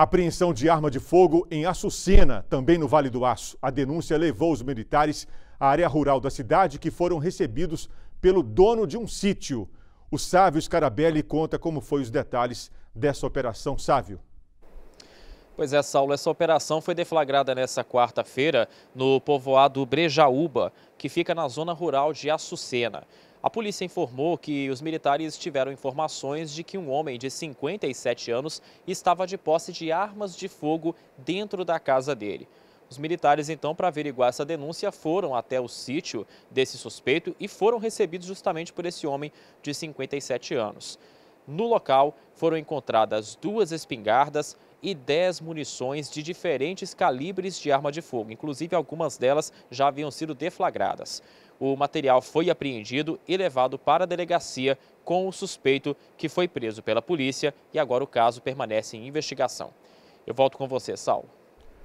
Apreensão de arma de fogo em Açucena, também no Vale do Aço. A denúncia levou os militares à área rural da cidade, que foram recebidos pelo dono de um sítio. O Sávio Scarabelli conta como foi os detalhes dessa operação. Sávio. Pois é, Saulo, essa operação foi deflagrada nessa quarta-feira no povoado Brejaúba, que fica na zona rural de Açucena. A polícia informou que os militares tiveram informações de que um homem de 57 anos estava de posse de armas de fogo dentro da casa dele. Os militares, então, para averiguar essa denúncia, foram até o sítio desse suspeito e foram recebidos justamente por esse homem de 57 anos. No local foram encontradas duas espingardas e dez munições de diferentes calibres de arma de fogo, inclusive algumas delas já haviam sido deflagradas. O material foi apreendido e levado para a delegacia com o suspeito que foi preso pela polícia e agora o caso permanece em investigação. Eu volto com você, Saulo.